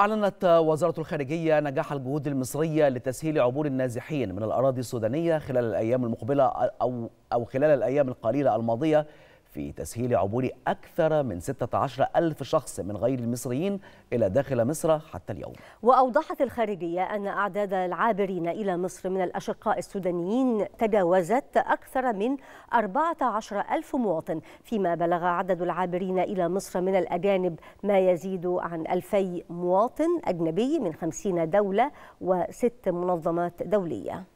أعلنت وزارة الخارجية نجاح الجهود المصرية لتسهيل عبور النازحين من الأراضي السودانية خلال الأيام المقبلة أو أو خلال الأيام القليلة الماضية في تسهيل عبور أكثر من 16 ألف شخص من غير المصريين إلى داخل مصر حتى اليوم وأوضحت الخارجية أن أعداد العابرين إلى مصر من الأشقاء السودانيين تجاوزت أكثر من 14 ألف مواطن فيما بلغ عدد العابرين إلى مصر من الأجانب ما يزيد عن 2000 مواطن أجنبي من 50 دولة وست منظمات دولية